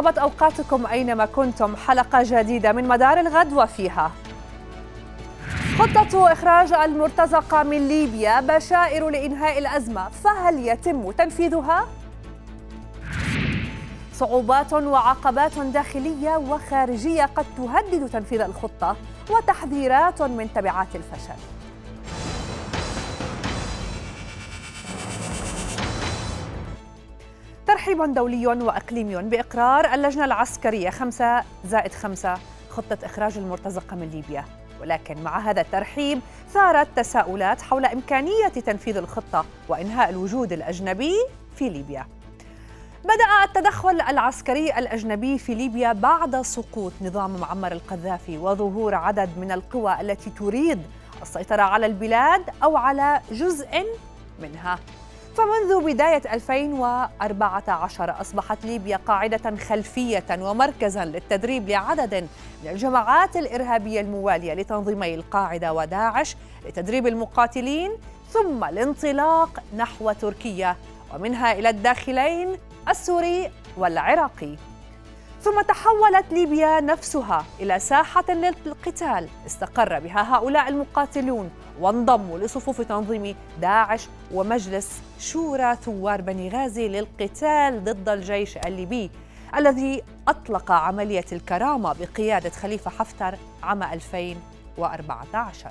طابت أوقاتكم أينما كنتم حلقة جديدة من مدار الغد وفيها خطة إخراج المرتزقة من ليبيا بشائر لإنهاء الأزمة فهل يتم تنفيذها؟ صعوبات وعقبات داخلية وخارجية قد تهدد تنفيذ الخطة وتحذيرات من تبعات الفشل ترحيب دولي وأقليمي بإقرار اللجنة العسكرية 5 زائد 5 خطة إخراج المرتزقة من ليبيا ولكن مع هذا الترحيب ثارت تساؤلات حول إمكانية تنفيذ الخطة وإنهاء الوجود الأجنبي في ليبيا بدأ التدخل العسكري الأجنبي في ليبيا بعد سقوط نظام معمر القذافي وظهور عدد من القوى التي تريد السيطرة على البلاد أو على جزء منها فمنذ بداية 2014 أصبحت ليبيا قاعدة خلفية ومركزا للتدريب لعدد من الجماعات الإرهابية الموالية لتنظيمي القاعدة وداعش لتدريب المقاتلين ثم الانطلاق نحو تركيا ومنها إلى الداخلين السوري والعراقي ثم تحولت ليبيا نفسها إلى ساحة للقتال استقر بها هؤلاء المقاتلون وانضموا لصفوف تنظيم داعش ومجلس شورى ثوار بني غازي للقتال ضد الجيش الليبي الذي أطلق عملية الكرامة بقيادة خليفة حفتر عام 2014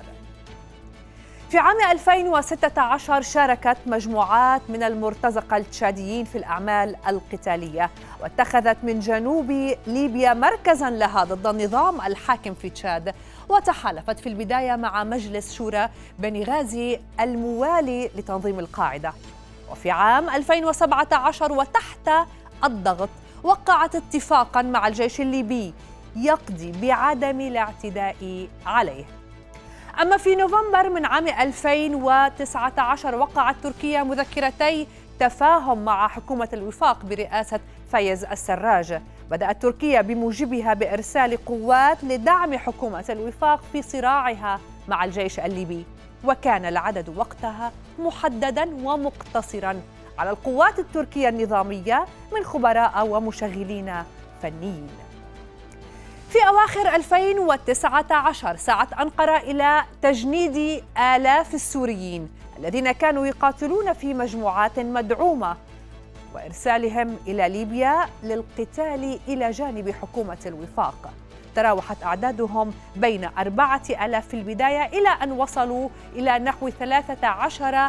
في عام 2016 شاركت مجموعات من المرتزقة التشاديين في الأعمال القتالية واتخذت من جنوب ليبيا مركزا لها ضد النظام الحاكم في تشاد وتحالفت في البداية مع مجلس شورى بنغازي الموالي لتنظيم القاعدة وفي عام 2017 وتحت الضغط وقعت اتفاقا مع الجيش الليبي يقضي بعدم الاعتداء عليه أما في نوفمبر من عام 2019 وقعت تركيا مذكرتي تفاهم مع حكومة الوفاق برئاسة فايز السراج بدأت تركيا بموجبها بإرسال قوات لدعم حكومة الوفاق في صراعها مع الجيش الليبي وكان العدد وقتها محددا ومقتصرا على القوات التركية النظامية من خبراء ومشغلين فنيين في أواخر 2019 سعت أنقرة إلى تجنيد آلاف السوريين الذين كانوا يقاتلون في مجموعات مدعومة وإرسالهم إلى ليبيا للقتال إلى جانب حكومة الوفاق تراوحت أعدادهم بين أربعة ألاف في البداية إلى أن وصلوا إلى نحو ثلاثة عشر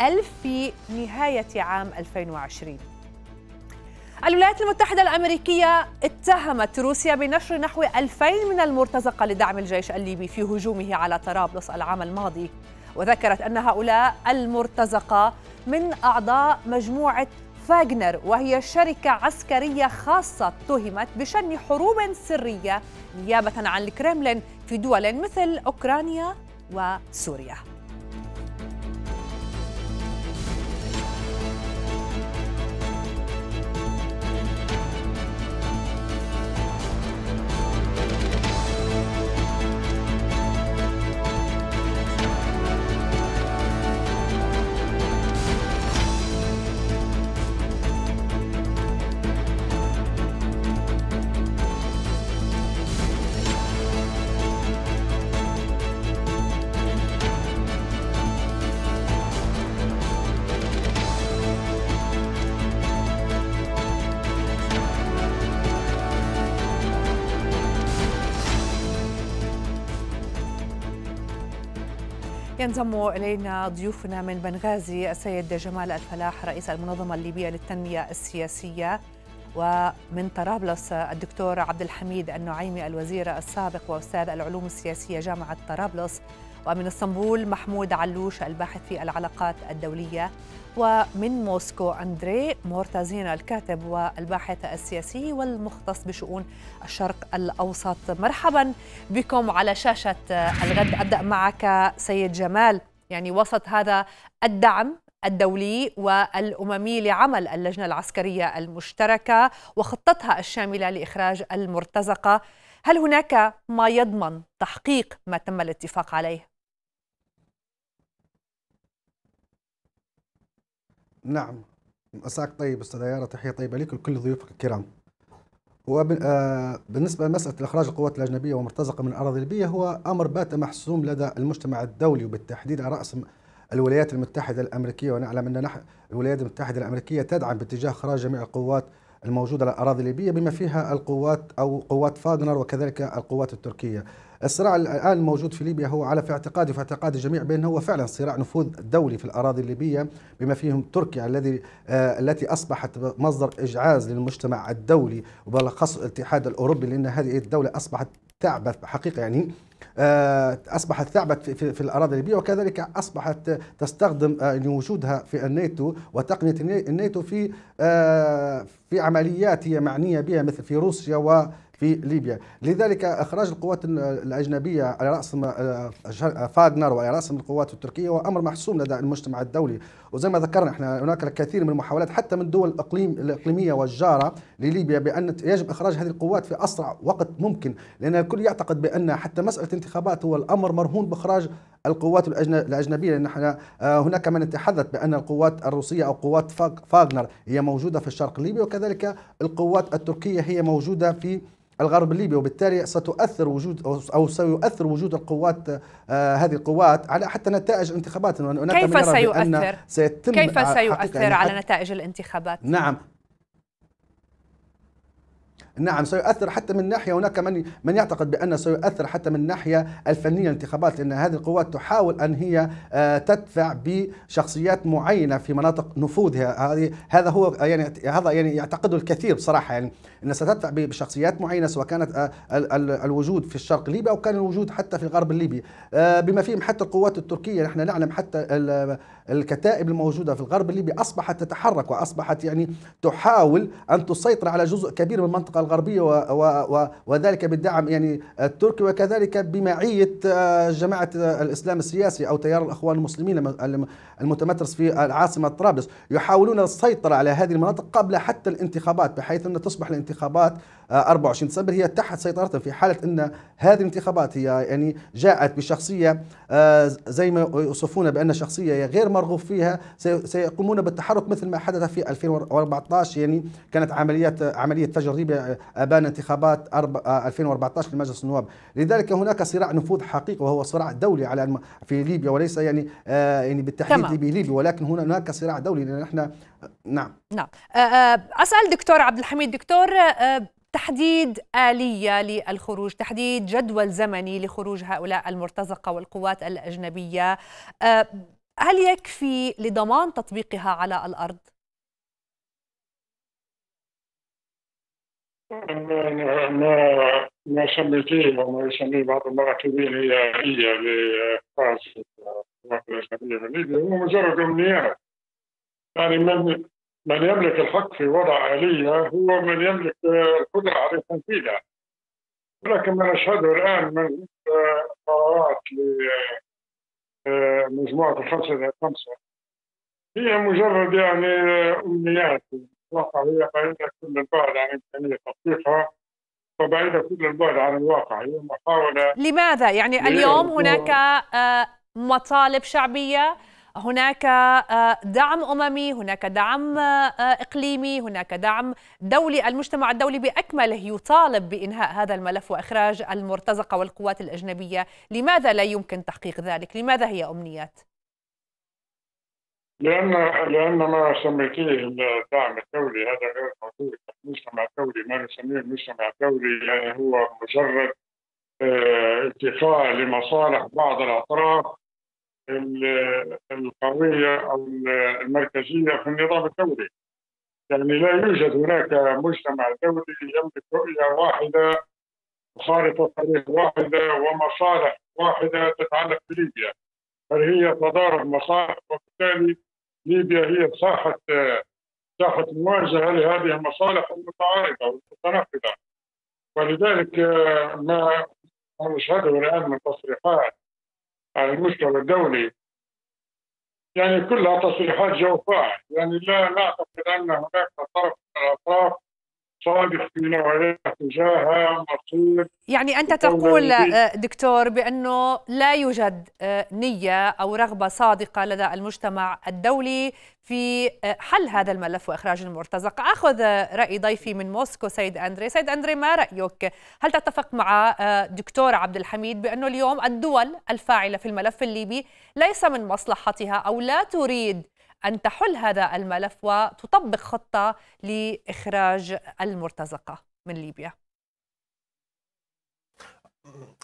ألف في نهاية عام 2020 الولايات المتحدة الأمريكية اتهمت روسيا بنشر نحو 2000 من المرتزقة لدعم الجيش الليبي في هجومه على طرابلس العام الماضي وذكرت أن هؤلاء المرتزقة من أعضاء مجموعة فاغنر وهي شركة عسكرية خاصة اتهمت بشن حروب سرية نيابة عن الكرملين في دول مثل أوكرانيا وسوريا ينضم إلينا ضيوفنا من بنغازي السيد جمال الفلاح رئيس المنظمة الليبية للتنمية السياسية ومن طرابلس الدكتور عبد الحميد النعيمي الوزير السابق واستاذ العلوم السياسيه جامعه طرابلس ومن اسطنبول محمود علوش الباحث في العلاقات الدولية ومن موسكو أندري مورتازينا الكاتب والباحث السياسي والمختص بشؤون الشرق الأوسط مرحبا بكم على شاشة الغد أبدأ معك سيد جمال يعني وسط هذا الدعم الدولي والاممي لعمل اللجنه العسكريه المشتركه وخطتها الشامله لاخراج المرتزقه، هل هناك ما يضمن تحقيق ما تم الاتفاق عليه؟ نعم مساك طيب استاذ يارا تحيه طيبه لك ولكل ضيوفك الكرام وبالنسبه آه، لمساله اخراج القوات الاجنبيه ومرتزقه من الاراضي الليبيه هو امر بات محسوم لدى المجتمع الدولي وبالتحديد على راس الولايات المتحده الامريكيه ونعلم ان نحن الولايات المتحده الامريكيه تدعم باتجاه اخراج جميع القوات الموجوده على الاراضي الليبيه بما فيها القوات او قوات فاغنر وكذلك القوات التركيه الصراع الآن الموجود في ليبيا هو على في اعتقادي وفي اعتقاد الجميع بأنه هو فعلا صراع نفوذ دولي في الأراضي الليبية بما فيهم تركيا الذي آه، التي أصبحت مصدر إجعاز للمجتمع الدولي وبالأخص الاتحاد الأوروبي لأن هذه الدولة أصبحت تعبث حقيقة يعني آه، اصبحت ثعبت في, في الاراضي الليبيه وكذلك اصبحت تستخدم آه، يعني وجودها في الناتو وتقنيه الناتو في في عمليات هي معنيه بها مثل في روسيا و في ليبيا لذلك اخراج القوات الاجنبيه على راس آه، آه، فاغنر وعلى راس القوات التركيه هو امر محسوم لدى المجتمع الدولي وزي ما ذكرنا احنا هناك الكثير من المحاولات حتى من دول الاقليم الاقليميه والجاره لليبيا بان يجب اخراج هذه القوات في اسرع وقت ممكن لان الكل يعتقد بان حتى مساله الانتخابات هو الامر مرهون باخراج القوات الاجنبيه لان احنا آه، هناك من يتحدث بان القوات الروسيه او قوات فاغنر هي موجوده في الشرق الليبي وكذلك القوات التركيه هي موجوده في الغرب الليبي وبالتالي ستؤثر وجود او سيؤثر وجود القوات آه، هذه القوات على حتى نتائج الانتخابات كيف سيؤثر؟ سيتم كيف آه، سيؤثر يعني على نتائج الانتخابات؟ نعم نعم سيؤثر حتى من ناحيه هناك من من يعتقد بان سيؤثر حتى من الناحيه الفنيه الانتخابات لان هذه القوات تحاول ان هي آه، تدفع بشخصيات معينه في مناطق نفوذها هذه هذا هو يعني هذا يعني يعتقده الكثير بصراحه يعني أن ستدفع بشخصيات معينة سواء كانت آه، الوجود في الشرق الليبي أو كان الوجود حتى في الغرب الليبي آه، بما فيهم حتى القوات التركية نحن نعلم حتى الكتائب الموجودة في الغرب الليبي أصبحت تتحرك وأصبحت يعني تحاول أن تسيطر على جزء كبير من المنطقة الغربية وذلك بالدعم يعني التركي وكذلك بمعية آه، جماعة الإسلام السياسي أو تيار الأخوان المسلمين المتمترس في العاصمة طرابلس يحاولون السيطرة على هذه المناطق قبل حتى الانتخابات بحيث أن تصبح الانتخابات الانتخابات 24 ديسمبر هي تحت سيطرتها في حاله ان هذه الانتخابات هي يعني جاءت بشخصيه آه، زي ما يوصفون بان شخصيه غير مرغوب فيها سيقومون بالتحرك مثل ما حدث في 2014 يعني كانت عمليات عمليه تجريبيه آه، ابان انتخابات 2014 آه، لمجلس النواب لذلك هناك صراع نفوذ حقيقي وهو صراع دولي على في ليبيا وليس يعني يعني بالتحديد ليبي ليبي ولكن هنا هناك صراع دولي لان احنا نعم نعم اسال دكتور عبد الحميد دكتور تحديد آلية للخروج تحديد جدول زمني لخروج هؤلاء المرتزقة والقوات الأجنبية آه، هل يكفي لضمان تطبيقها على الأرض؟ ما ما سميتيه وما يسميه بعض المراكبين هي آلية لقاس القوات الأجنبية في ليبيا هو مجرد أمنيات يعني من من يملك الحق في وضع آلية هو من يملك القدرة على تنفيذها ولكن ما نشهده الآن من قرارات لمجموعة الخمسة ذات خمسة هي مجرد يعني أمنيات الواقع هي بعيدة كل البعد عن إمكانية تطبيقها وبعيدة كل البعد عن الواقع هي محاولة لماذا؟ يعني اليوم هناك آه، مطالب شعبية هناك آه، دعم أممي هناك دعم آه، إقليمي هناك دعم دولي المجتمع الدولي بأكمله يطالب بإنهاء هذا الملف وإخراج المرتزقة والقوات الأجنبية لماذا لا يمكن تحقيق ذلك لماذا هي أمنيات لأن لأن ما سميتيه الدعم الدولي هذا غير موجود المجتمع الدولي ما نسميه المجتمع الدولي يعني هو مجرد اتفاق آه، لمصالح بعض الأطراف القويه او المركزيه في النظام الدولي. يعني لا يوجد هناك مجتمع دولي يملك رؤيه واحده وخارطه طريق واحده ومصالح واحده تتعلق بليبيا. بل هي تضارب مصالح وبالتالي ليبيا هي ساحه ساحه مواجهه لهذه المصالح المتعارضه والمتناقضه. ولذلك آه، ما نشهده الان من تصريحات على المستوى الدولي يعني كلها تصريحات جوفاء يعني لا نعتقد أن هناك طرف من الأطراف صادق في نوعيه تجاهها مصير يعني انت تقول آه، دكتور بانه لا يوجد آه، نيه او رغبه صادقه لدى المجتمع الدولي في آه، حل هذا الملف واخراج المرتزق اخذ راي ضيفي من موسكو سيد اندري سيد اندري ما رايك هل تتفق مع دكتور عبد الحميد بانه اليوم الدول الفاعله في الملف الليبي ليس من مصلحتها او لا تريد أن تحل هذا الملف وتطبق خطة لإخراج المرتزقة من ليبيا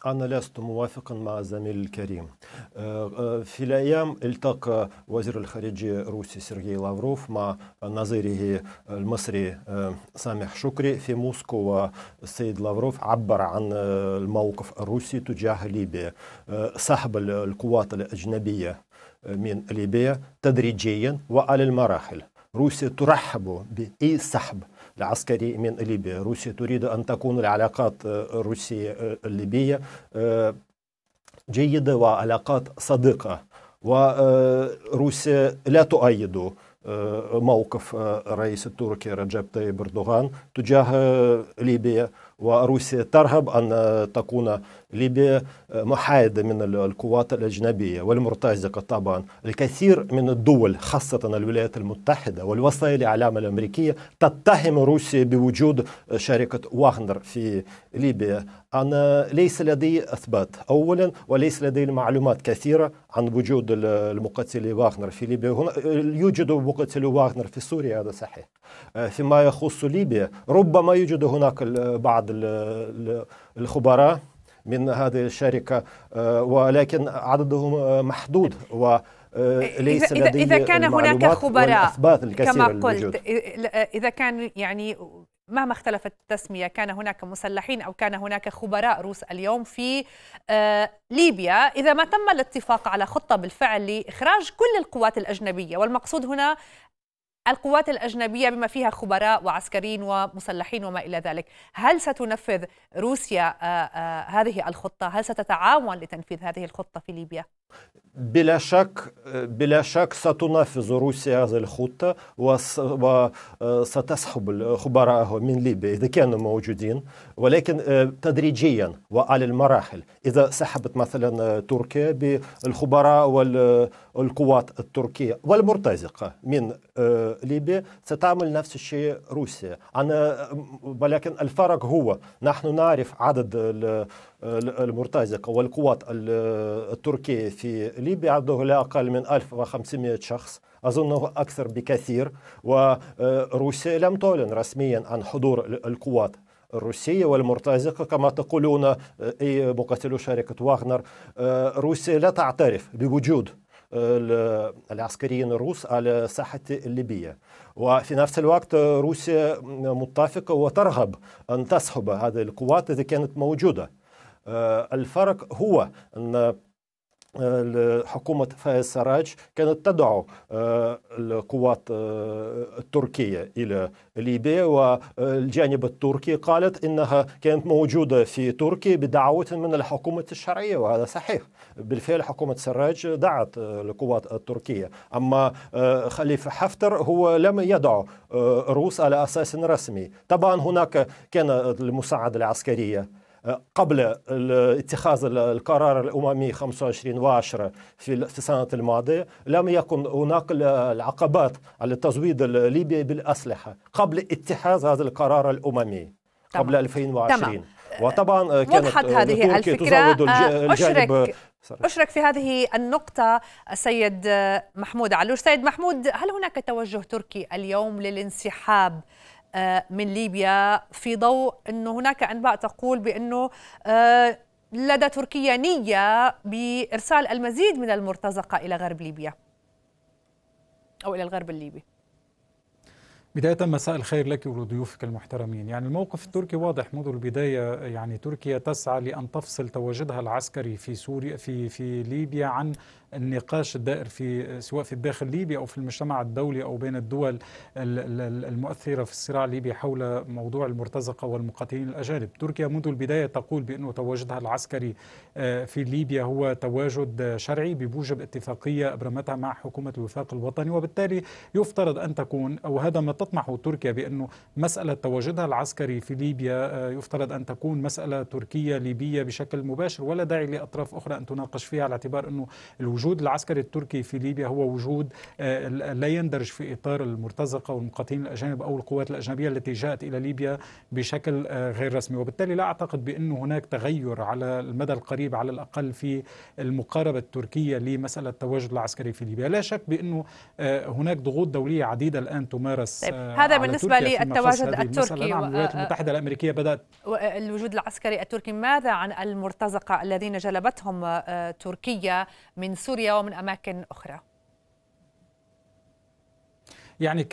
أنا لست موافقا مع الزميل الكريم آه، آه، في الأيام التقى وزير الخارجية الروسي سيرجي لافروف مع نظيره المصري آه، سامح شكري في موسكو والسيد لافروف عبر عن الموقف الروسي تجاه ليبيا سحب القوات الأجنبية من ليبيا تدريجيا وعلى المراحل روسيا ترحب بأي سحب العسكري من ليبيا روسيا تريد أن تكون العلاقات آه، الروسية آه، الليبية آه، جيدة وعلاقات صديقة وروسيا لا تؤيد موقف الرئيس التركي رجب طيب اردوغان تجاه ليبيا وروسيا ترهب ان تكون ليبيا محايدة من القوات الأجنبية والمرتزقة طبعا الكثير من الدول خاصة الولايات المتحدة والوسائل الإعلام الأمريكية تتهم روسيا بوجود شركة واغنر في ليبيا أنا ليس لدي أثبات أولا وليس لدي معلومات كثيرة عن وجود المقاتل واغنر في ليبيا هنا يوجد مقاتل واغنر في سوريا هذا صحيح آه، فيما يخص ليبيا ربما يوجد هناك بعض الخبراء من هذه الشركة آه، ولكن عددهم آه، محدود و آه، ليس إذا, إذا كان هناك خبراء كما قلت للوجود. إذا كان يعني مهما اختلفت التسمية كان هناك مسلحين أو كان هناك خبراء روس اليوم في ليبيا إذا ما تم الاتفاق على خطة بالفعل لإخراج كل القوات الأجنبية والمقصود هنا القوات الأجنبية بما فيها خبراء وعسكريين ومسلحين وما إلى ذلك هل ستنفذ روسيا آه، آه، هذه الخطة؟ هل ستتعاون لتنفيذ هذه الخطة في ليبيا؟ بلا شك بلا شك ستنفذ روسيا هذه الخطة وستسحب آه، الخبراء من ليبيا إذا كانوا موجودين ولكن تدريجيا وعلى المراحل إذا سحبت مثلا تركيا بالخبراء والقوات التركية والمرتزقة من ليبيا ستعمل نفس الشيء روسيا أنا ولكن الفرق هو نحن نعرف عدد المرتزقة والقوات التركية في ليبيا عدده لا أقل من 1500 شخص أظنه أكثر بكثير وروسيا آه، لم تعلن رسميا عن حضور القوات الروسية والمرتزقة كما تقولون آه، أي مقاتلو شركة واغنر آه، روسيا لا تعترف بوجود العسكريين الروس على الساحة الليبية وفي نفس الوقت روسيا متفقة وترغب أن تسحب هذه القوات إذا كانت موجودة آه، الفرق هو أن حكومة فايز سراج كانت تدعو آه، القوات آه، التركية إلى ليبيا والجانب التركي قالت إنها كانت موجودة في تركيا بدعوة من الحكومة الشرعية وهذا صحيح بالفعل حكومة سراج دعت القوات آه، التركية أما آه، خليفة حفتر هو لم يدع آه، روس على أساس رسمي طبعا هناك كان المساعدة العسكرية قبل اتخاذ القرار الاممي 25 وعشرة في في السنه الماضيه لم يكن هناك العقبات على تزويد ليبيا بالاسلحه قبل اتخاذ هذا القرار الاممي قبل 2020 تمام. وطبعا كانت هذه الفكره تزود الجانب أشرك في هذه النقطة السيد محمود علوش سيد محمود هل هناك توجه تركي اليوم للانسحاب آه، من ليبيا في ضوء أنه هناك أنباء تقول بأنه آه، لدى تركيا نية بإرسال المزيد من المرتزقة إلى غرب ليبيا أو إلى الغرب الليبي بداية مساء الخير لك ولضيوفك المحترمين يعني الموقف التركي واضح منذ البداية يعني تركيا تسعى لأن تفصل تواجدها العسكري في سوريا في في ليبيا عن النقاش الدائر في سواء في الداخل ليبيا أو في المجتمع الدولي أو بين الدول المؤثرة في الصراع الليبي حول موضوع المرتزقة والمقاتلين الأجانب تركيا منذ البداية تقول بأنه تواجدها العسكري آه، في ليبيا هو تواجد شرعي بموجب اتفاقية أبرمتها مع حكومة الوفاق الوطني وبالتالي يفترض أن تكون أو هذا ما تطمح تركيا بأنه مسألة تواجدها العسكري في ليبيا آه، يفترض أن تكون مسألة تركية ليبية بشكل مباشر ولا داعي لأطراف أخرى أن تناقش فيها على اعتبار أنه الوجود الوجود العسكري التركي في ليبيا هو وجود آه، لا يندرج في إطار المرتزقة والمقاتلين الأجانب أو القوات الأجنبية التي جاءت إلى ليبيا بشكل آه، غير رسمي وبالتالي لا أعتقد بانه هناك تغير على المدى القريب على الأقل في المقاربة التركية لمسألة التواجد العسكري في ليبيا لا شك بأنه آه، هناك ضغوط دولية عديدة الآن تمارس طيب. هذا بالنسبة للتواجد التركي نعم، و... الولايات المتحدة الأمريكية بدأت الوجود العسكري التركي ماذا عن المرتزقة الذين جلبتهم تركيا من سوريا ومن أماكن أخرى يعني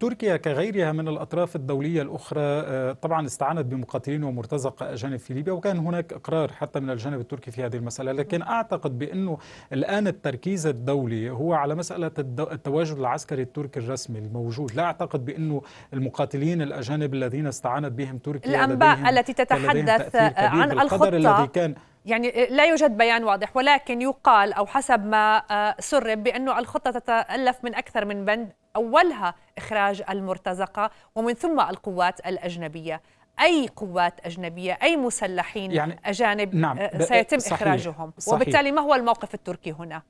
تركيا كغيرها من الأطراف الدولية الأخرى آه، طبعا استعانت بمقاتلين ومرتزقة أجانب في ليبيا وكان هناك إقرار حتى من الجانب التركي في هذه المسألة لكن أعتقد بأنه الآن التركيز الدولي هو على مسألة التواجد العسكري التركي الرسمي الموجود لا أعتقد بأنه المقاتلين الأجانب الذين استعانت بهم تركيا الأنباء التي تتحدث آه، عن الخطة الذي كان يعني آه، لا يوجد بيان واضح ولكن يقال او حسب ما سرب بانه الخطه تتالف من اكثر من بند أولها إخراج المرتزقة ومن ثم القوات الأجنبية أي قوات أجنبية أي مسلحين يعني أجانب نعم آه، سيتم صحيح إخراجهم صحيح وبالتالي ما هو الموقف التركي هنا؟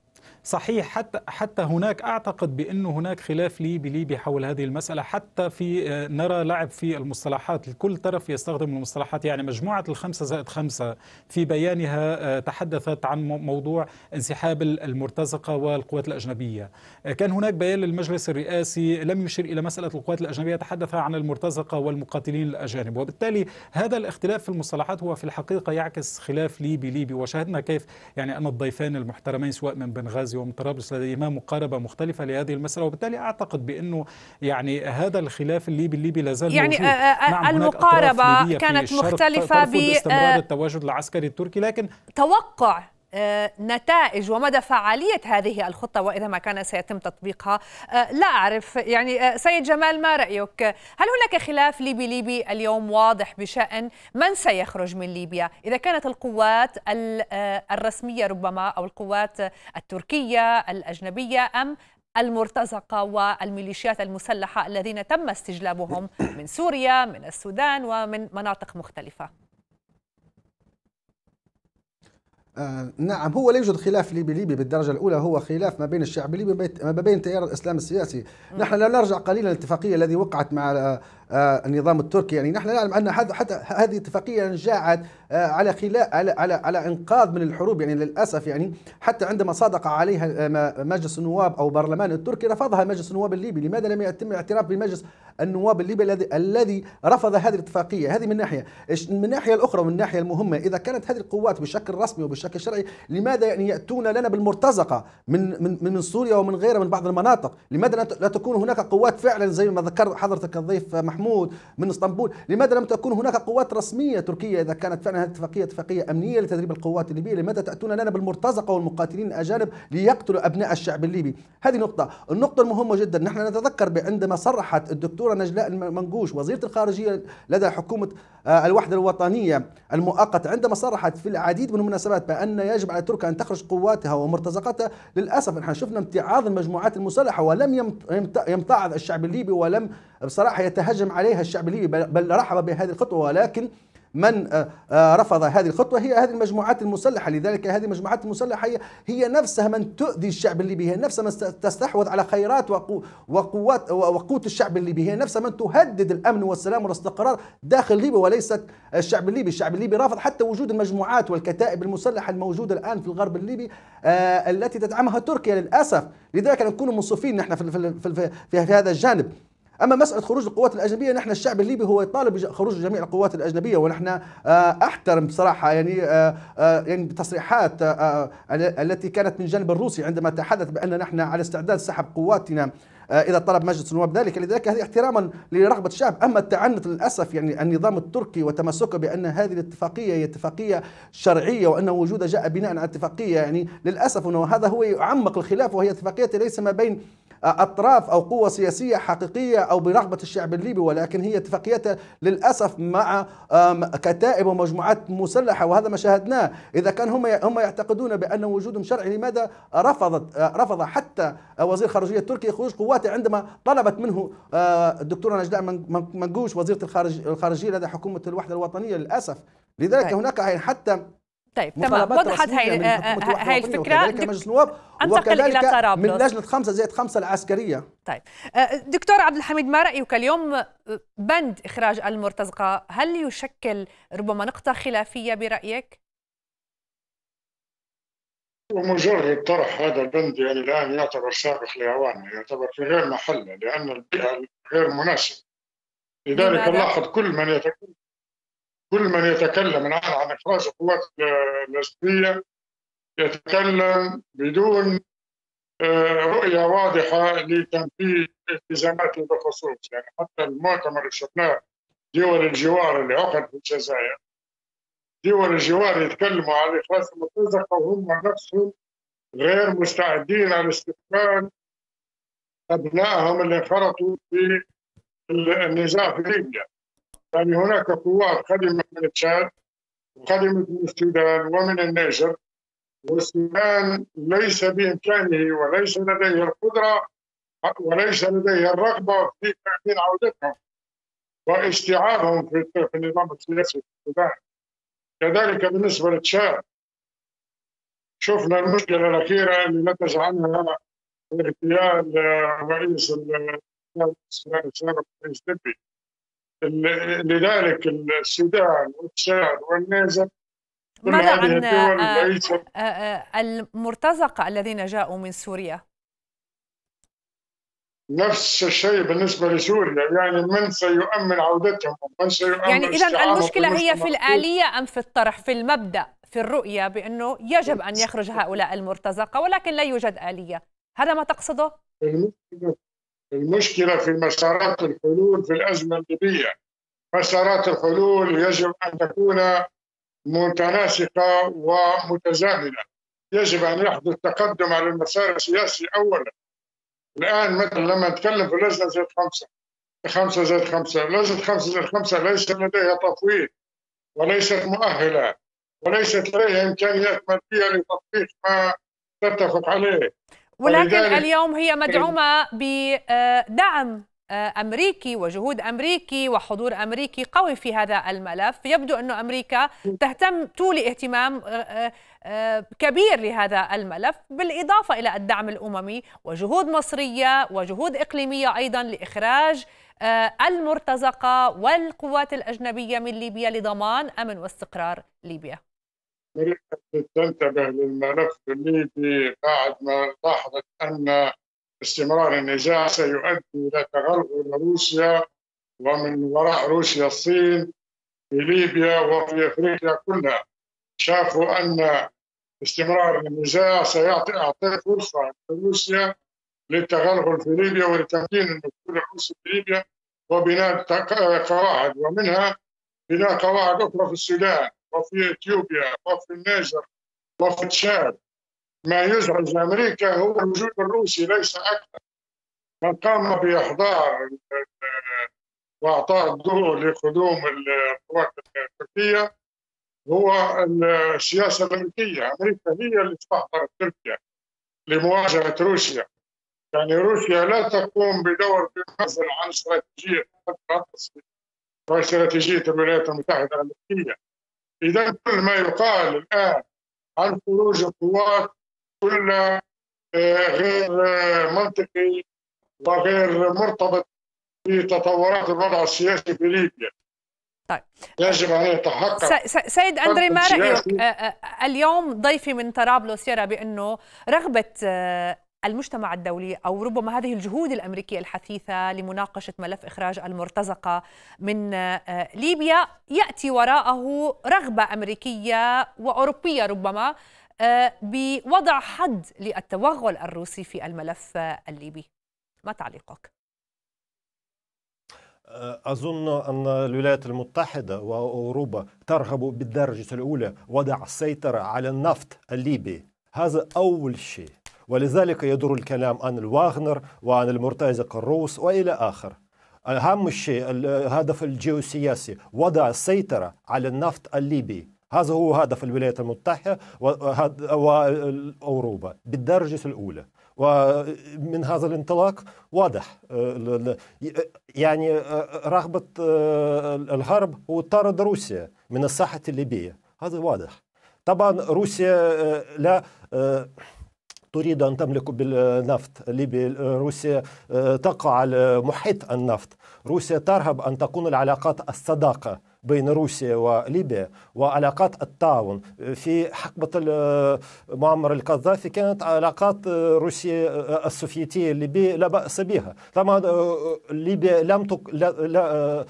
صحيح حتى حتى هناك اعتقد بانه هناك خلاف ليبي ليبي حول هذه المساله حتى في آه، نرى لعب في المصطلحات لكل طرف يستخدم المصطلحات يعني مجموعه الخمسه زائد خمسه في بيانها آه، تحدثت عن موضوع انسحاب المرتزقه والقوات الاجنبيه آه، كان هناك بيان للمجلس الرئاسي لم يشير الى مساله القوات الاجنبيه تحدث عن المرتزقه والمقاتلين الاجانب وبالتالي هذا الاختلاف في المصطلحات هو في الحقيقه يعكس خلاف ليبي ليبي وشاهدنا كيف يعني ان الضيفان المحترمين سواء من بنغازي الغازي ومن طرابلس لديهما مقاربه مختلفه لهذه المساله وبالتالي اعتقد بانه يعني هذا الخلاف الليبي الليبي لا زال يعني آه، آه، آه، نعم المقاربه كانت مختلفه ب باستمرار التواجد العسكري التركي لكن توقع آه، نتائج ومدى فعالية هذه الخطة وإذا ما كان سيتم تطبيقها آه، لا أعرف يعني آه، سيد جمال ما رأيك هل هناك خلاف ليبي ليبي اليوم واضح بشأن من سيخرج من ليبيا إذا كانت القوات الرسمية ربما أو القوات التركية الأجنبية أم المرتزقة والميليشيات المسلحة الذين تم استجلابهم من سوريا من السودان ومن مناطق مختلفة آه نعم هو لا يوجد خلاف ليبي ليبي بالدرجة الأولى هو خلاف ما بين الشعب الليبي ما بين تيار الإسلام السياسي نحن لا نرجع قليلا الاتفاقية الذي وقعت مع آه، آه، النظام التركي يعني نحن نعلم أن حتى هذه الاتفاقية نجاعت آه، على خلاف على, على على إنقاذ من الحروب يعني للأسف يعني حتى عندما صادق عليها مجلس النواب أو برلمان التركي رفضها مجلس النواب الليبي لماذا لم يتم الاعتراف بمجلس النواب الليبي الذي رفض هذه الاتفاقيه هذه من ناحيه من الناحيه الاخرى ومن الناحيه المهمه اذا كانت هذه القوات بشكل رسمي وبشكل شرعي لماذا يعني ياتون لنا بالمرتزقه من من من سوريا ومن غيرها من بعض المناطق لماذا لا تكون هناك قوات فعلا زي ما ذكر حضرتك الضيف محمود من اسطنبول لماذا لم تكون هناك قوات رسميه تركيه اذا كانت فعلا هذه الاتفاقيه اتفاقيه امنيه لتدريب القوات الليبيه لماذا تاتون لنا بالمرتزقه والمقاتلين الاجانب ليقتلوا ابناء الشعب الليبي هذه نقطه النقطه المهمه جدا نحن نتذكر عندما صرحت الدكتور الدكتوره نجلاء المنقوش وزيره الخارجيه لدى حكومه آه، الوحده الوطنيه المؤقته عندما صرحت في العديد من المناسبات بان يجب على تركيا ان تخرج قواتها ومرتزقتها للاسف نحن شفنا امتعاض المجموعات المسلحه ولم يمتعض الشعب الليبي ولم بصراحه يتهجم عليها الشعب الليبي بل رحب بهذه الخطوه ولكن من آه، آه، رفض هذه الخطوة هي هذه المجموعات المسلحة لذلك هذه المجموعات المسلحة هي, هي نفسها من تؤذي الشعب الليبي هي نفسها من تستحوذ على خيرات وقوات وقوت الشعب الليبي هي نفسها من تهدد الأمن والسلام والاستقرار داخل ليبيا وليست الشعب الليبي الشعب الليبي رافض حتى وجود المجموعات والكتائب المسلحة الموجودة الآن في الغرب الليبي آه، التي تدعمها تركيا للأسف لذلك نكون منصفين نحن في, في, في, في هذا الجانب اما مساله خروج القوات الاجنبيه نحن الشعب الليبي هو يطالب بخروج جميع القوات الاجنبيه ونحن آه، احترم بصراحه يعني آه، آه، يعني التصريحات التي كانت من جانب الروسي عندما تحدث بان نحن على استعداد سحب قواتنا اذا طلب مجلس النواب ذلك لذلك هذه احتراما لرغبه الشعب اما التعنت للاسف يعني النظام التركي وتمسكه بان هذه الاتفاقيه هي اتفاقيه شرعيه وان وجودها جاء بناء على اتفاقيه يعني للاسف انه هذا هو يعمق الخلاف وهي اتفاقيه ليس ما بين أطراف أو قوة سياسية حقيقية أو برغبة الشعب الليبي ولكن هي اتفاقيات للأسف مع كتائب ومجموعات مسلحة وهذا ما شاهدناه إذا كان هم هم يعتقدون بأن وجودهم شرعي لماذا رفضت آه، رفض حتى وزير خارجية تركيا خروج قواته عندما طلبت منه آه، الدكتورة نجلاء منقوش وزيرة الخارجية لدى حكومة الوحدة الوطنية للأسف لذلك طيب. هناك حتى طيب تمام وضحت هاي يعني، آه، هاي الفكره مجلس النواب انتقل الى طرابلس من لجنه خمسه زائد خمسه العسكريه طيب آه، دكتور عبد الحميد ما رايك اليوم آه، بند اخراج المرتزقه هل يشكل ربما نقطه خلافيه برايك؟ مجرد طرح هذا البند يعني الان يعتبر سابق لاوانه يعتبر في غير محله لان البيئه غير مناسبه لذلك نلاحظ كل من يتكلم كل من يتكلم الآن عن إخراج القوات الأسرية يتكلم بدون آه، رؤية واضحة لتنفيذ التزاماته بخصوص يعني حتى المؤتمر اللي شفناه دول الجوار اللي عقد في الجزائر دول الجوار يتكلموا عن اخراج المتزقة وهم نفسهم غير مستعدين على استقبال أبنائهم اللي انخرطوا في النزاع في ليبيا يعني هناك قوات قدمت من تشاد وقدمت من السودان ومن النيجر والسودان ليس بامكانه وليس لديه القدره وليس لديه الرغبه في تامين عودتهم واستيعابهم في النظام السياسي في السودان كذلك بالنسبه لتشاد شفنا المشكله الاخيره اللي نتج عنها اغتيال آه، رئيس آه، السودان السابق رئيس لذلك السودان والتشاد والنيزك ماذا عن آه، آه، آه، المرتزقة الذين جاءوا من سوريا؟ نفس الشيء بالنسبة لسوريا يعني من سيؤمن عودتهم من سيؤمن يعني إذا المشكلة هي في الآلية أم في الطرح في المبدأ في الرؤية بأنه يجب أن يخرج هؤلاء المرتزقة ولكن لا يوجد آلية هذا ما تقصده؟ المشكلة المشكلة في مسارات الحلول في الأزمة الليبية مسارات الحلول يجب أن تكون متناسقة ومتزامنة يجب أن يحدث تقدم على المسار السياسي أولا الآن مثلا لما نتكلم في لجنة زائد خمسة خمسة زائد خمسة لجنة خمسة زائد خمسة ليس لديها تطوير وليست مؤهلة وليست لديها إمكانيات مادية لتطبيق ما تتفق عليه ولكن اليوم هي مدعومة بدعم آه، امريكي وجهود امريكي وحضور امريكي قوي في هذا الملف يبدو انه امريكا تهتم تولي اهتمام آه، آه، كبير لهذا الملف بالاضافه الى الدعم الاممي وجهود مصريه وجهود اقليميه ايضا لاخراج المرتزقه والقوات الاجنبيه من ليبيا لضمان امن واستقرار ليبيا تنتبه للملف الليبي بعد ما لاحظت ان استمرار النزاع سيؤدي الى تغلغل روسيا ومن وراء روسيا الصين في ليبيا وفي افريقيا كلها شافوا ان استمرار النزاع سيعطي اعطي فرصه لروسيا للتغلغل في ليبيا ولتمكين النفوذ الروسي في ليبيا وبناء قواعد ومنها بناء قواعد اخرى في السودان وفي اثيوبيا وفي النيجر وفي تشاد ما يزعج امريكا هو الوجود الروسي ليس اكثر من قام باحضار واعطاء الضوء لقدوم القوات التركيه هو السياسه الامريكيه، امريكا هي اللي استحضرت تركيا لمواجهه روسيا. يعني روسيا لا تقوم بدور بمنزل عن استراتيجيه واستراتيجيه الولايات المتحده الامريكيه. إذا كل ما يقال الآن عن خروج القوات كل آه، غير آه، منطقي وغير مرتبط بتطورات الوضع السياسي في ليبيا طيب يجب ان يتحقق سيد اندري ما رايك آه، اليوم ضيفي من طرابلس يرى بانه رغبه المجتمع الدولي او ربما هذه الجهود الامريكيه الحثيثه لمناقشه ملف اخراج المرتزقه من آه، ليبيا ياتي وراءه رغبه امريكيه واوروبيه ربما آه، بوضع حد للتوغل الروسي في الملف آه، الليبي ما تعليقك؟ أظن أن الولايات المتحدة وأوروبا ترغب بالدرجة الأولى وضع السيطرة على النفط الليبي هذا أول شيء ولذلك يدور الكلام عن الواغنر وعن المرتزق الروس وإلى آخر أهم شيء الهدف الجيوسياسي وضع السيطرة على النفط الليبي هذا هو هدف الولايات المتحدة وأوروبا بالدرجة الأولى ومن هذا الانطلاق واضح يعني رغبة الغرب هو طرد روسيا من الساحة الليبية هذا واضح طبعا روسيا لا تريد أن تملك بالنفط روسيا آه، تقع على محيط النفط روسيا ترهب أن تكون العلاقات الصداقة بين روسيا وليبيا وعلاقات التعاون في حقبة معمر القذافي كانت علاقات روسيا السوفيتية الليبية لا بأس بها طبعا آه، ليبيا لم تك... لا... آه،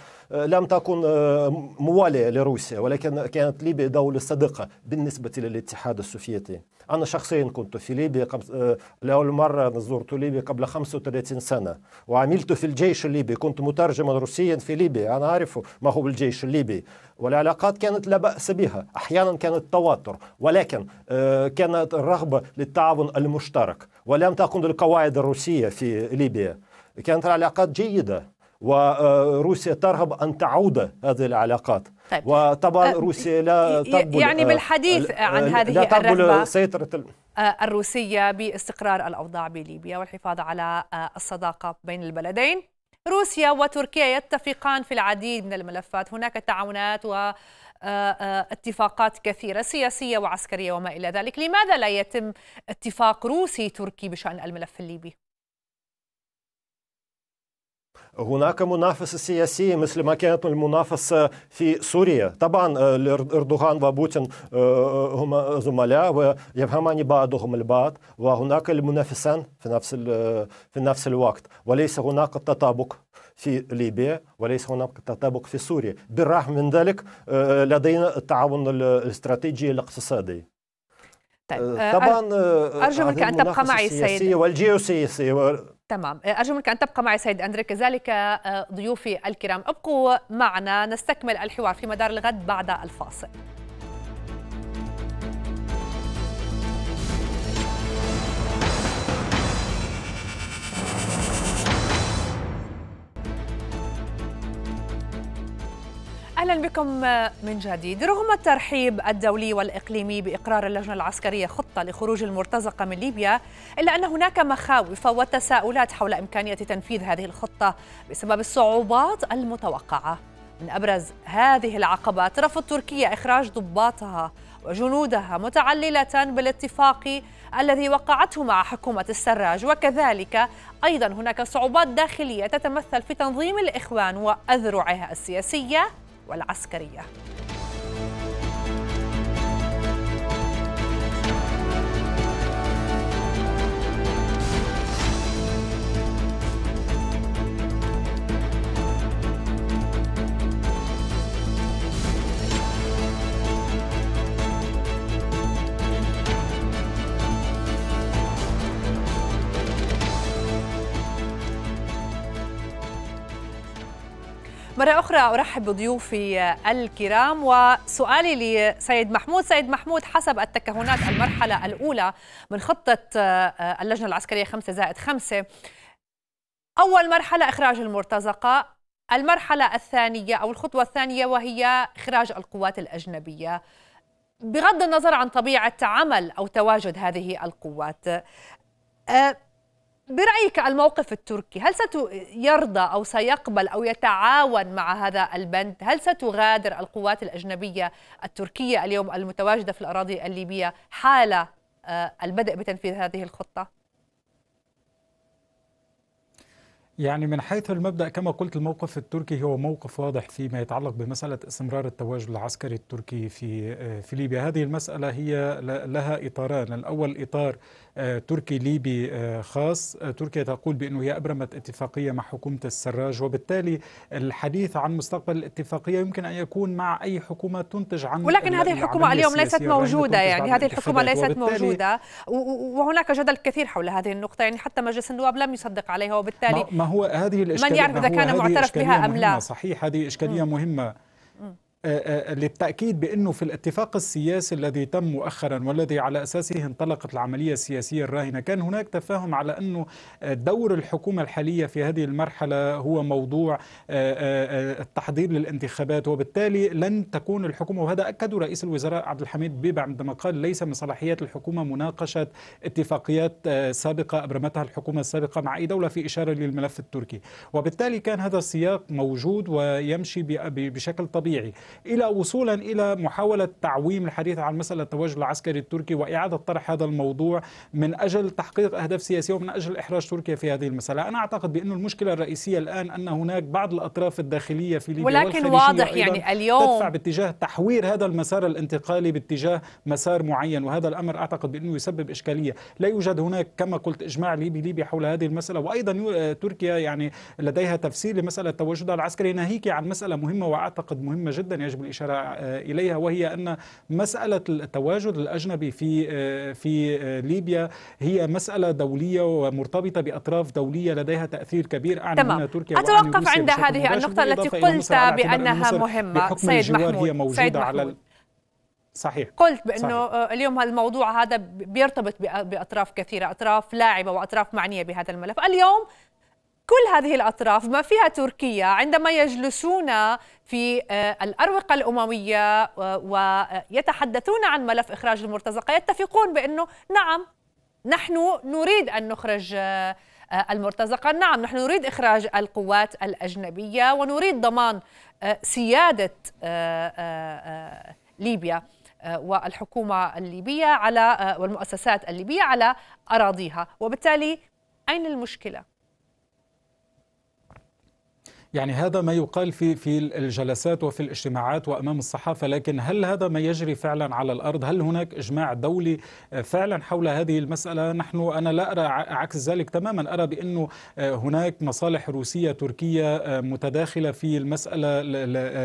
لم تكن آه، موالية لروسيا ولكن كانت ليبيا دولة صديقة بالنسبة للاتحاد السوفيتي أنا شخصيا كنت في ليبيا قبل لأول مرة زرت ليبيا قبل 35 سنة وعملت في الجيش الليبي كنت مترجما روسيا في ليبيا أنا أعرف ما هو الجيش الليبي الليبي والعلاقات كانت لا بأس بها أحيانا كانت توتر ولكن آه، كانت الرغبة للتعاون المشترك ولم تكن القواعد الروسية في ليبيا كانت العلاقات جيدة وروسيا آه، ترغب ان تعود هذه العلاقات طيب. وطبعا آه، روسيا لا تقبل يعني بالحديث عن هذه لا تقبل سيطره الروسيه باستقرار الاوضاع بليبيا والحفاظ على الصداقه بين البلدين روسيا وتركيا يتفقان في العديد من الملفات هناك تعاونات واتفاقات آه، آه، كثيرة سياسية وعسكرية وما إلى ذلك لماذا لا يتم اتفاق روسي تركي بشأن الملف الليبي؟ هناك منافسة سياسية مثل ما كانت المنافسة في سوريا طبعا آه، أردوغان وبوتين آه، آه، هما زملاء ويفهمان بعضهم البعض وهناك المنافسان في نفس في نفس الوقت وليس هناك تطابق في ليبيا وليس هناك تطابق في سوريا بالرغم من ذلك لدينا التعاون الاستراتيجي الاقتصادي طيب. طبعا أرجو منك أن تبقى معي سيد والجيوسياسية تمام آه، أرجو منك أن تبقى معي سيد أندري كذلك آه، ضيوفي الكرام ابقوا معنا نستكمل الحوار في مدار الغد بعد الفاصل اهلا بكم من جديد، رغم الترحيب الدولي والاقليمي باقرار اللجنه العسكريه خطه لخروج المرتزقه من ليبيا، الا ان هناك مخاوف وتساؤلات حول امكانيه تنفيذ هذه الخطه بسبب الصعوبات المتوقعه. من ابرز هذه العقبات رفض تركيا اخراج ضباطها وجنودها متعلله بالاتفاق الذي وقعته مع حكومه السراج وكذلك ايضا هناك صعوبات داخليه تتمثل في تنظيم الاخوان واذرعها السياسيه والعسكريه مرة أخرى أرحب بضيوفي الكرام وسؤالي لسيد محمود سيد محمود حسب التكهنات المرحلة الأولى من خطة آه، اللجنة العسكرية 5 زائد 5 أول مرحلة إخراج المرتزقة المرحلة الثانية أو الخطوة الثانية وهي إخراج القوات الأجنبية بغض النظر عن طبيعة عمل أو تواجد هذه القوات آه، برأيك الموقف التركي هل سيرضى أو سيقبل أو يتعاون مع هذا البند هل ستغادر القوات الأجنبية التركية اليوم المتواجدة في الأراضي الليبية حال آه، البدء بتنفيذ هذه الخطة؟ يعني من حيث المبدأ كما قلت الموقف التركي هو موقف واضح فيما يتعلق بمسألة استمرار التواجد العسكري التركي في آه، في ليبيا هذه المسألة هي لها إطاران الأول إطار آه، تركي ليبي آه، خاص تركيا تقول بأنه هي أبرمت اتفاقية مع حكومة السراج وبالتالي الحديث عن مستقبل الاتفاقية يمكن أن يكون مع أي حكومة تنتج عن ولكن هذه الحكومة اليوم ليست موجودة يعني هذه الحكومة ليست موجودة وهناك جدل كثير حول هذه النقطة يعني حتى مجلس النواب لم يصدق عليها وبالتالي ما هو هذه الإشكالية من يعرف إذا كان معترف بها أم لا صحيح هذه إشكالية مهمة آه، آه، للتأكيد بأنه في الاتفاق السياسي الذي تم مؤخرا والذي على أساسه انطلقت العملية السياسية الراهنة كان هناك تفاهم على أنه آه، دور الحكومة الحالية في هذه المرحلة هو موضوع التحضير للانتخابات وبالتالي لن تكون الحكومة وهذا أكد رئيس الوزراء عبد الحميد بيبع عندما قال ليس من صلاحيات الحكومة مناقشة اتفاقيات سابقة أبرمتها الحكومة السابقة مع أي دولة في إشارة للملف التركي وبالتالي كان هذا السياق موجود ويمشي بشكل طبيعي إلى وصولا إلى محاولة تعويم الحديث عن مسألة التواجد العسكري التركي وإعادة طرح هذا الموضوع من أجل تحقيق أهداف سياسية ومن أجل إحراج تركيا في هذه المسألة أنا أعتقد بأن المشكلة الرئيسية الآن أن هناك بعض الأطراف الداخلية في ليبيا ولكن واضح يعني اليوم تدفع باتجاه تحوير هذا المسار الانتقالي باتجاه مسار معين وهذا الأمر أعتقد بأنه يسبب إشكالية لا يوجد هناك كما قلت إجماع ليبي ليبي حول هذه المسألة وأيضا آه، تركيا يعني لديها تفسير لمسألة تواجدها العسكري ناهيك عن مسألة مهمة وأعتقد مهمة جدا يجب الإشارة آه، إليها وهي أن مسألة التواجد الأجنبي في آه، في آه، ليبيا هي مسألة دولية ومرتبطة بأطراف دولية لديها تأثير كبير أعني تمام. تركيا أتوقف عند هذه النقطة التي قلت بأنها مهمة سيد محمود هي موجودة سيد محمود. على صحيح قلت بانه صحيح. اليوم الموضوع هذا بيرتبط باطراف كثيره اطراف لاعبه واطراف معنيه بهذا الملف اليوم كل هذه الأطراف ما فيها تركيا عندما يجلسون في آه، الأروقة الأموية ويتحدثون عن ملف إخراج المرتزقة يتفقون بأنه نعم نحن نريد أن نخرج آه، آه، المرتزقة نعم نحن نريد إخراج القوات الأجنبية ونريد ضمان سيادة ليبيا والحكومة الليبية على والمؤسسات الليبية على أراضيها وبالتالي أين المشكلة؟ يعني هذا ما يقال في في الجلسات وفي الاجتماعات وامام الصحافه لكن هل هذا ما يجري فعلا على الارض هل هناك اجماع دولي فعلا حول هذه المساله نحن انا لا ارى عكس ذلك تماما ارى بانه آه، هناك مصالح روسيه تركيه آه، متداخله في المساله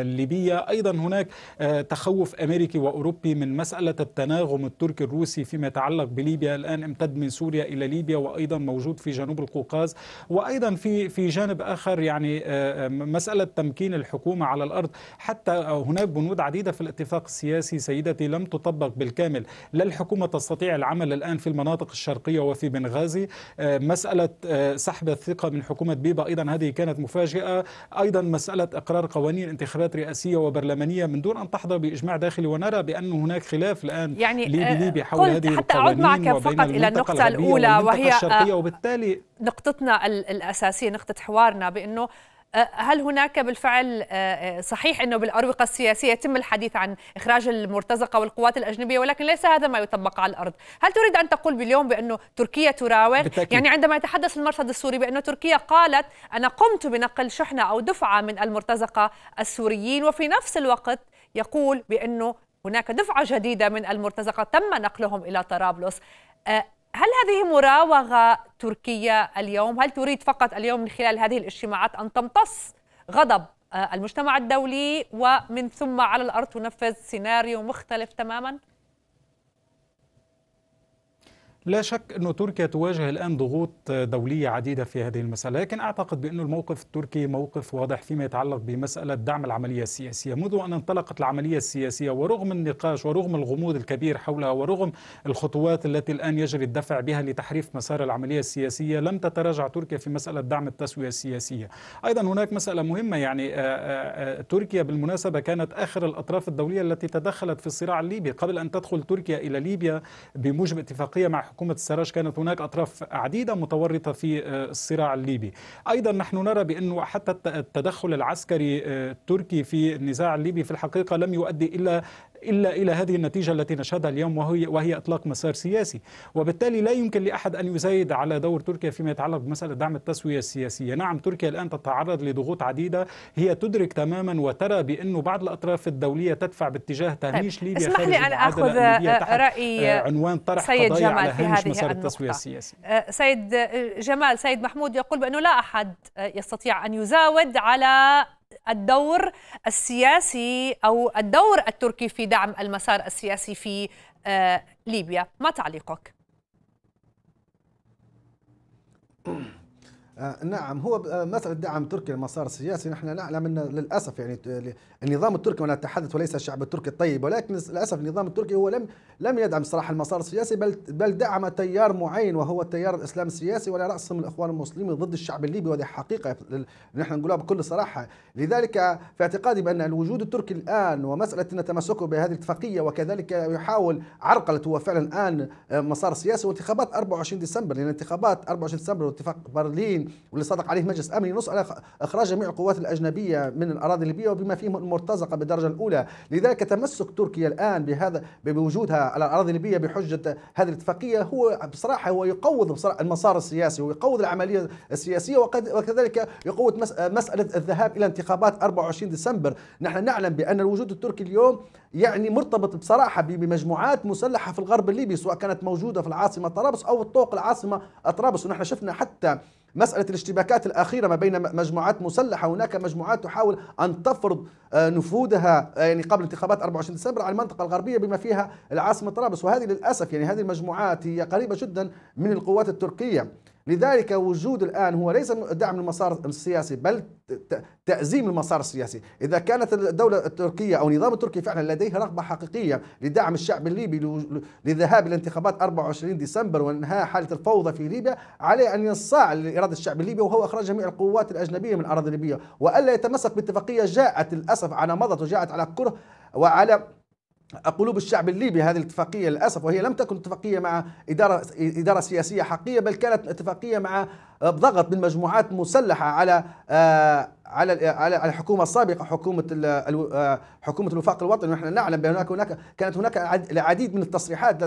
الليبيه ايضا هناك آه، تخوف امريكي واوروبي من مساله التناغم التركي الروسي فيما يتعلق بليبيا الان امتد من سوريا الى ليبيا وايضا موجود في جنوب القوقاز وايضا في في جانب اخر يعني مسألة تمكين الحكومة على الأرض حتى هناك بنود عديدة في الاتفاق السياسي سيدتي لم تطبق بالكامل لا الحكومة تستطيع العمل الآن في المناطق الشرقية وفي بنغازي آه، مسألة آه، سحب الثقة من حكومة بيبا أيضا هذه كانت مفاجئة أيضا مسألة إقرار قوانين انتخابات رئاسية وبرلمانية من دون أن تحظى بإجماع داخلي ونرى بأن هناك خلاف الآن يعني ليبي آه، ليبي حول هذه حتى أعود معك فقط إلى النقطة الأولى وهي وبالتالي نقطتنا الأساسية نقطة حوارنا بأنه آه، هل هناك بالفعل آه، آه، صحيح انه بالاروقه السياسيه يتم الحديث عن اخراج المرتزقه والقوات الاجنبيه ولكن ليس هذا ما يطبق على الارض، هل تريد ان تقول باليوم بانه تركيا تراوغ؟ يعني عندما يتحدث المرصد السوري بانه تركيا قالت انا قمت بنقل شحنه او دفعه من المرتزقه السوريين وفي نفس الوقت يقول بانه هناك دفعه جديده من المرتزقه تم نقلهم الى طرابلس هل هذه مراوغة تركيه اليوم؟ هل تريد فقط اليوم من خلال هذه الاجتماعات أن تمتص غضب آه، المجتمع الدولي ومن ثم على الأرض تنفذ سيناريو مختلف تماماً؟ لا شك أن تركيا تواجه الآن ضغوط دولية عديدة في هذه المسألة لكن أعتقد بأن الموقف التركي موقف واضح فيما يتعلق بمسألة دعم العملية السياسية منذ أن انطلقت العملية السياسية ورغم النقاش ورغم الغموض الكبير حولها ورغم الخطوات التي الآن يجري الدفع بها لتحريف مسار العملية السياسية لم تتراجع تركيا في مسألة دعم التسوية السياسية أيضا هناك مسألة مهمة يعني تركيا بالمناسبة كانت آخر الأطراف الدولية التي تدخلت في الصراع الليبي قبل أن تدخل تركيا إلى ليبيا بموجب اتفاقية مع حكومة السراج كانت هناك أطراف عديدة متورطة في آه، الصراع الليبي أيضا نحن نرى بأنه حتى التدخل العسكري آه، التركي في النزاع الليبي في الحقيقة لم يؤدي إلا إلا إلى هذه النتيجة التي نشهدها اليوم وهي, وهي إطلاق مسار سياسي وبالتالي لا يمكن لأحد أن يزايد على دور تركيا فيما يتعلق بمسألة دعم التسوية السياسية نعم تركيا الآن تتعرض لضغوط عديدة هي تدرك تماما وترى بأنه بعض الأطراف الدولية تدفع باتجاه طيب، تهميش طيب. ليبيا اسمح لي أن أخذ آه، رأي عنوان طرح سيد قضايا جمال على في هذه مسار التسوية السياسي آه، سيد آه، جمال سيد محمود يقول بأنه لا أحد يستطيع أن يزاود على الدور السياسي او الدور التركي في دعم المسار السياسي في آه، ليبيا ما تعليقك آه، نعم هو آه، مسألة دعم تركيا المسار السياسي نحن نعلم أن للأسف يعني النظام التركي وأنا أتحدث وليس الشعب التركي الطيب ولكن للأسف النظام التركي هو لم لم يدعم صراحة المسار السياسي بل بل دعم تيار معين وهو التيار الإسلام السياسي ولا رأسهم الإخوان المسلمين ضد الشعب الليبي وهذه حقيقة نحن نقولها بكل صراحة لذلك في اعتقادي بأن الوجود التركي الآن ومسألة أن تمسكه بهذه الاتفاقية وكذلك يحاول عرقلة هو فعلا الآن آه، مسار سياسي وانتخابات 24 ديسمبر لأن يعني انتخابات 24 ديسمبر واتفاق برلين واللي صدق عليه مجلس امني نص على اخراج جميع القوات الاجنبيه من الاراضي الليبيه وبما فيهم المرتزقه بالدرجه الاولى، لذلك تمسك تركيا الان بهذا بوجودها على الاراضي الليبيه بحجه هذه الاتفاقيه هو بصراحه هو يقوض بصراحة المسار السياسي ويقوض العمليه السياسيه وكذلك يقوض مساله الذهاب الى انتخابات 24 ديسمبر، نحن نعلم بان الوجود التركي اليوم يعني مرتبط بصراحه بمجموعات مسلحه في الغرب الليبي سواء كانت موجوده في العاصمه طرابلس او الطوق العاصمه طرابلس ونحن شفنا حتى مسألة الاشتباكات الأخيرة ما بين مجموعات مسلحة هناك مجموعات تحاول أن تفرض آه، نفوذها آه، يعني قبل انتخابات 24 ديسمبر على المنطقة الغربية بما فيها العاصمة طرابلس وهذه للأسف يعني هذه المجموعات هي قريبة جدا من القوات التركية لذلك وجود الآن هو ليس دعم المسار السياسي بل تأزيم المسار السياسي إذا كانت الدولة التركية أو النظام التركي فعلا لديه رغبة حقيقية لدعم الشعب الليبي للذهاب الى انتخابات 24 ديسمبر وانهاء حالة الفوضى في ليبيا عليه أن ينصاع لإرادة الشعب الليبي وهو إخراج جميع القوات الأجنبية من الأراضي الليبية وألا يتمسك باتفاقية جاءت للأسف على مضت وجاءت على كره وعلى قلوب الشعب الليبي هذه الاتفاقية للأسف وهي لم تكن اتفاقية مع إدارة, إدارة سياسية حقيقية بل كانت اتفاقية مع ضغط من مجموعات مسلحة على آه، على على الحكومه السابقه حكومه آه، حكومه الوفاق الوطني ونحن نعلم بان هناك هناك كانت هناك العديد من التصريحات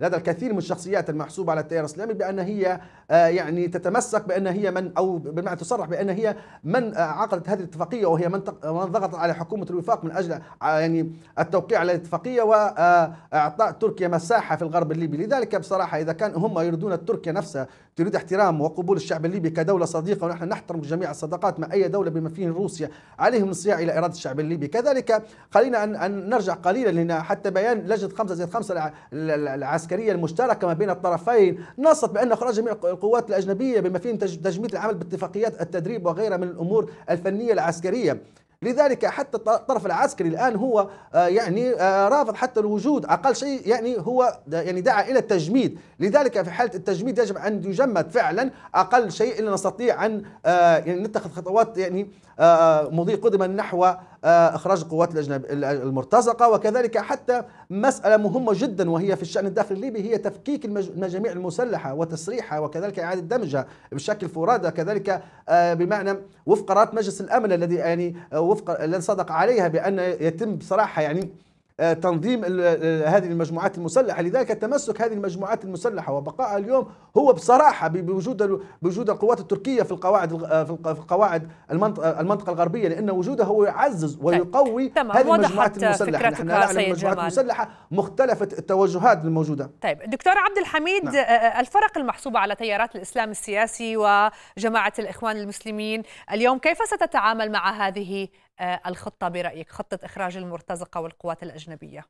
لدى الكثير من الشخصيات المحسوبه على التيار الاسلامي بان هي آه، يعني تتمسك بان هي من او بمعنى تصرح بان هي من آه، عقدت هذه الاتفاقيه وهي من من ضغطت على حكومه الوفاق من اجل يعني التوقيع على الاتفاقيه واعطاء تركيا مساحه في الغرب الليبي لذلك بصراحه اذا كان هم يريدون تركيا نفسها تريد احترام وقبول الشعب الليبي كدوله صديقه ونحن نحترم جميع الصداقات مع اي دوله بما فيهم روسيا عليهم الصياع إلى إرادة الشعب الليبي كذلك خلينا أن, أن نرجع قليلا هنا حتى بيان لجنة 5 زائد 5 العسكرية المشتركة ما بين الطرفين نصت بأن إخراج جميع القوات الأجنبية بما فيهم تجميد العمل باتفاقيات التدريب وغيرها من الأمور الفنية العسكرية لذلك حتى الطرف العسكري الآن هو آه، يعني آه، رافض حتى الوجود أقل شيء يعني هو يعني دعا إلى التجميد لذلك في حالة التجميد يجب أن يجمد فعلا أقل شيء إلا نستطيع أن آه، يعني نتخذ خطوات يعني آه، آه، مضي قدما نحو آه، إخراج القوات المرتزقة وكذلك حتى مسألة مهمة جدا وهي في الشأن الداخلي الليبي هي تفكيك المجاميع المسلحة وتسريحها وكذلك إعادة دمجها بشكل فرادى كذلك بمعنى وفق قرارات مجلس الأمن الذي يعني وفق الذي صدق عليها بأن يتم بصراحة يعني آه، تنظيم هذه المجموعات المسلحة لذلك تمسك هذه المجموعات المسلحة وبقائها اليوم هو بصراحة بوجود بوجود القوات التركية في القواعد آه، في القواعد المنطقة, المنطقة الغربية لأن وجودها هو يعزز طيب، ويقوي طيب. هذه المجموعات المسلحة نحن نعلم المجموعات المسلحة مختلفة التوجهات الموجودة طيب دكتور عبد الحميد نعم. آه، الفرق المحسوبة على تيارات الإسلام السياسي وجماعة الإخوان المسلمين اليوم كيف ستتعامل مع هذه آه، الخطة برأيك خطة إخراج المرتزقة والقوات الأجنبية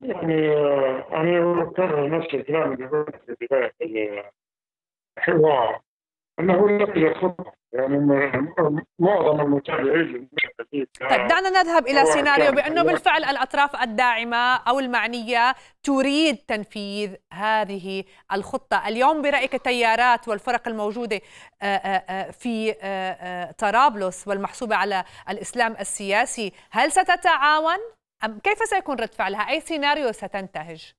يعني آه، أنا مضطر نفس الكلام اللي قلت في البداية يعني، حوار انه لم يصدق يعني معظم المتابعين طيب دعنا نذهب الى سيناريو بانه بالفعل الاطراف الداعمه او المعنيه تريد تنفيذ هذه الخطه، اليوم برايك التيارات والفرق الموجوده في طرابلس والمحسوبه على الاسلام السياسي، هل ستتعاون؟ ام كيف سيكون رد فعلها؟ اي سيناريو ستنتهج؟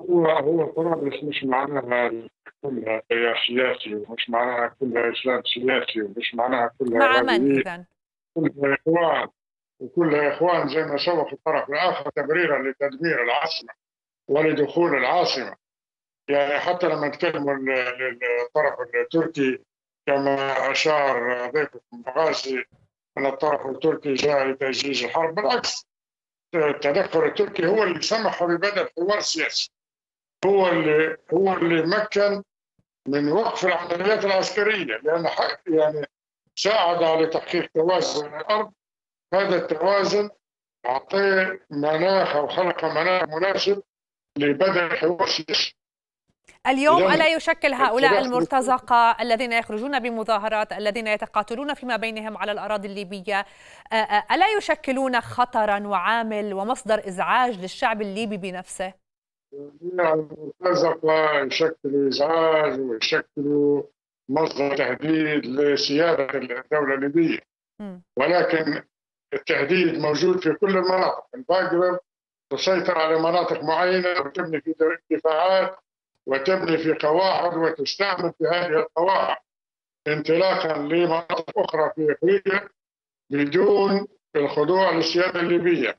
هو هو طرابلس مش معناها كلها سياسي ومش معناها كلها اسلام سياسي ومش معناها كلها مع من اذا؟ كلها اخوان وكلها اخوان زي ما سوى في الطرف الاخر تبريرا لتدمير العاصمه ولدخول العاصمه يعني حتى لما تكلموا الطرف التركي كما اشار ضيفكم بغازي ان الطرف التركي جاء لتجهيز الحرب بالعكس التدخل التركي هو اللي سمح ببدء الحوار السياسي هو اللي هو اللي مكن من وقف العمليات العسكريه لان يعني ساعد على تحقيق توازن الارض هذا التوازن اعطيه مناخ او خلق مناخ مناسب لبدء الحوار السياسي اليوم ألا يشكل هؤلاء المرتزقة الذين يخرجون بمظاهرات الذين يتقاتلون فيما بينهم على الأراضي الليبية ألا يشكلون خطرا وعامل ومصدر إزعاج للشعب الليبي بنفسه؟ يعني نعم، يشكلوا إزعاج ويشكلوا مصدر تهديد لسيادة الدولة الليبية ولكن التهديد موجود في كل المناطق الباقرة تسيطر على مناطق معينة وتبني في دفاعات وتبني في قواعد وتستعمل في هذه القواعد انطلاقا لمناطق أخرى في إفريقيا بدون الخضوع للسيادة الليبية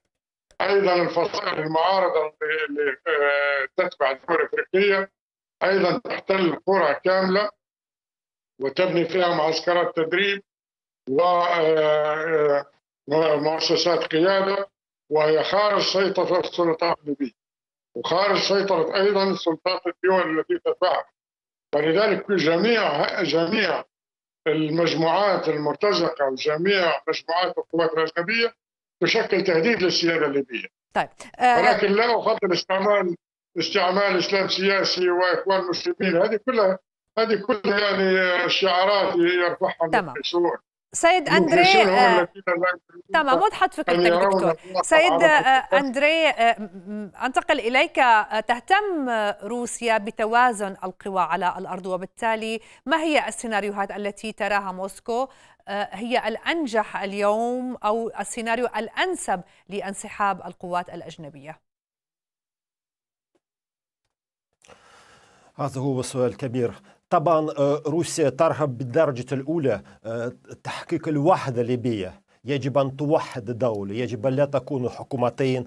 ايضا الفصائل المعارضه اللي آه، تتبع الدول الافريقيه ايضا تحتل قرى كامله وتبني فيها معسكرات تدريب ومؤسسات آه، آه، قياده وهي خارج سيطره السلطات الليبيه وخارج سيطره ايضا سلطات الدول التي تتبعها ولذلك جميع جميع المجموعات المرتزقه وجميع مجموعات القوات الاجنبيه تشكل تهديد للسياده الليبيه. طيب آه ولكن لا افضل استعمال استعمال اسلام سياسي واخوان المسلمين هذه كلها هذه كلها يعني شعارات يرفعها تمام. سيد اندري آه، تمام وضحت فكرتك دكتور سيد آه، اندري آه، انتقل اليك تهتم روسيا بتوازن القوى على الارض وبالتالي ما هي السيناريوهات التي تراها موسكو هي الانجح اليوم او السيناريو الانسب لانسحاب القوات الاجنبيه هذا هو السؤال الكبير طبعا آه، روسيا ترغب بالدرجة الأولى آه، تحقيق الوحدة الليبية يجب أن توحد الدولة يجب أن لا تكون حكومتين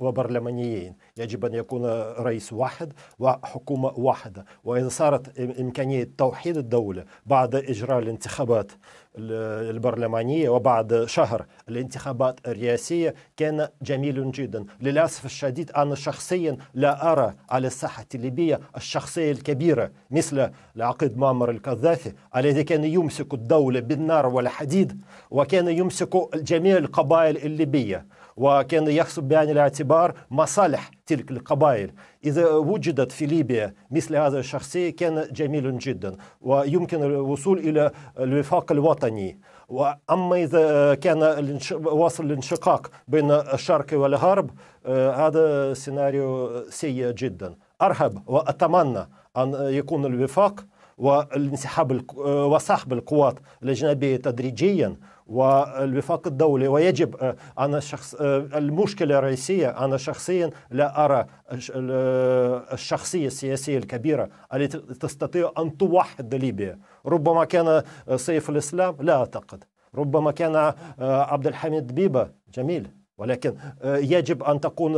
وبرلمانيين يجب أن يكون رئيس واحد وحكومة واحدة وإن صارت إمكانية توحيد الدولة بعد إجراء الانتخابات البرلمانية وبعد شهر الانتخابات الرئاسية كان جميل جدا للأسف الشديد أنا شخصيا لا أرى على الساحة الليبية الشخصية الكبيرة مثل العقيد معمر القذافي الذي كان يمسك الدولة بالنار والحديد وكان يمسك جميع القبائل الليبية وكان يحسب بعين الاعتبار مصالح تلك القبائل إذا وجدت في ليبيا مثل هذا الشخصية كان جميل جدا ويمكن الوصول إلى الوفاق الوطني وأما إذا كان وصل الانشقاق بين الشرق والغرب آه، هذا سيناريو سيء جدا أرهب وأتمنى أن يكون الوفاق والانسحاب آه، وسحب القوات الأجنبية تدريجيا والوفاق الدولي ويجب آه، أنا شخص آه، المشكلة الرئيسية أنا شخصيا لا أرى الشخصية السياسية الكبيرة التي تستطيع أن توحد ليبيا ربما كان آه، سيف الإسلام لا أعتقد ربما كان عبد الحميد بيبة جميل ولكن يجب أن تكون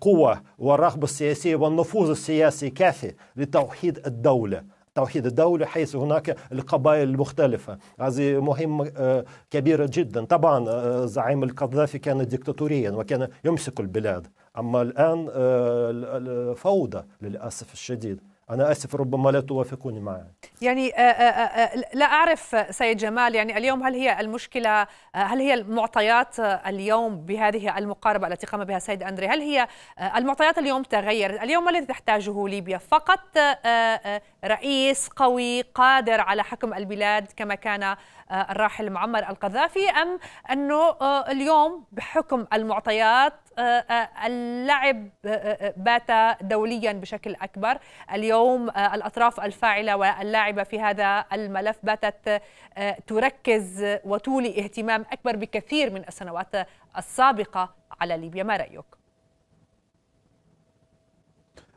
قوة والرغبة السياسية والنفوذ السياسي كافي لتوحيد الدولة توحيد الدولة حيث هناك القبائل المختلفة هذه مهمة آه، كبيرة جدا طبعا آه، زعيم القذافي كان ديكتاتوريا وكان يمسك البلاد أما الآن آه، فوضى للأسف الشديد أنا آسف ربما لا توافقوني معه يعني آه، آه، آه، لا أعرف سيد جمال يعني اليوم هل هي المشكلة هل هي المعطيات اليوم بهذه المقاربة التي قام بها سيد أندري هل هي المعطيات اليوم تغيرت اليوم ما الذي تحتاجه ليبيا فقط رئيس قوي قادر على حكم البلاد كما كان الراحل معمر القذافي أم أنه اليوم بحكم المعطيات اللعب آه، آه، آه، بات دوليا بشكل أكبر اليوم الأطراف الفاعلة واللاعبة في هذا الملف باتت تركز وتولي اهتمام أكبر بكثير من السنوات السابقة على ليبيا ما رأيك؟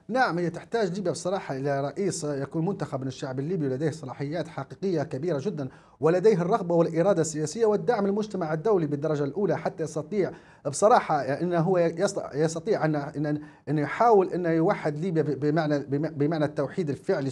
نعم هي تحتاج ليبيا بصراحة إلى رئيس يكون منتخب من الشعب الليبي ولديه صلاحيات حقيقية كبيرة جدا ولديه الرغبة والإرادة السياسية والدعم المجتمع الدولي بالدرجة الأولى حتى يستطيع بصراحة أنه هو يستطيع أن أن يحاول أن يوحد ليبيا بمعنى بمعنى التوحيد الفعلي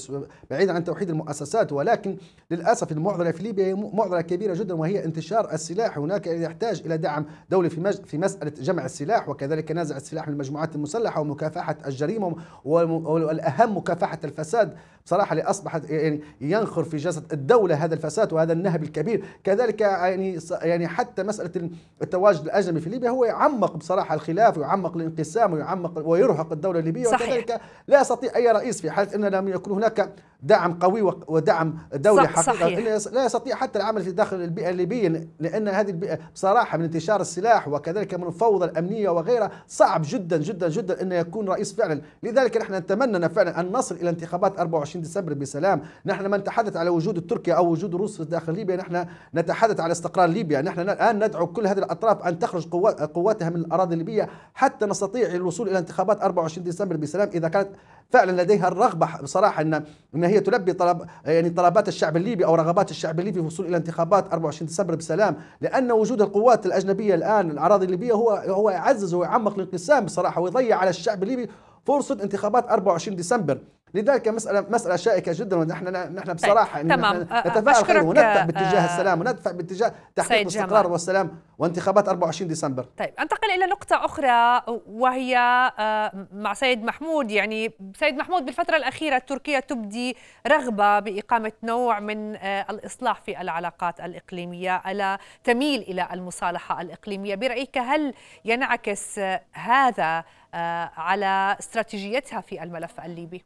بعيدا عن توحيد المؤسسات ولكن للأسف المعضلة في ليبيا هي معضلة كبيرة جدا وهي انتشار السلاح هناك يحتاج إلى دعم دولي في في مسألة جمع السلاح وكذلك نازع السلاح من المجموعات المسلحة ومكافحة الجريمة والأهم مكافحة الفساد بصراحة لأصبحت يعني ينخر في جسد الدولة هذا الفساد وهذا النهب الكبير كذلك يعني يعني حتى مساله التواجد الاجنبي في ليبيا هو يعمق بصراحه الخلاف ويعمق الانقسام ويعمق ويرهق الدوله الليبيه صحيح. وكذلك لا يستطيع اي رئيس في حاله ان لم يكن هناك دعم قوي ودعم دولي حقيقي صحيح. لا يستطيع حتى العمل في داخل البيئه الليبيه لان هذه البيئه بصراحه من انتشار السلاح وكذلك من الفوضى الامنيه وغيرها صعب جدا جدا جدا ان يكون رئيس فعلا لذلك نحن نتمنى فعلا ان نصل الى انتخابات 24 ديسمبر بسلام نحن ما نتحدث على وجود تركيا او وجود في داخل داخل ليبيا نحن نتحدث على استقرار ليبيا نحن الآن ندعو كل هذه الأطراف أن تخرج قواتها من الأراضي الليبية حتى نستطيع الوصول إلى انتخابات 24 ديسمبر بسلام إذا كانت فعلا لديها الرغبه بصراحه ان ان هي تلبي طلب يعني طلبات الشعب الليبي او رغبات الشعب الليبي في الوصول الى انتخابات 24 ديسمبر بسلام لان وجود القوات الاجنبيه الان الاراضي الليبيه هو هو يعزز ويعمق الانقسام بصراحه ويضيع على الشعب الليبي فرصه انتخابات 24 ديسمبر لذلك مسألة مسألة شائكة جدا ونحن نحن طيب، بصراحة تمام. تمام نتفائل وندفع باتجاه آه السلام وندفع باتجاه تحقيق الاستقرار والسلام وانتخابات 24 ديسمبر طيب انتقل إلى نقطة أخرى وهي آه، مع سيد محمود يعني سيد محمود بالفترة الأخيرة تركيا تبدي رغبة بإقامة نوع من آه، الإصلاح في العلاقات الإقليمية ألا تميل إلى المصالحة الإقليمية برأيك هل ينعكس آه، هذا على استراتيجيتها في الملف الليبي؟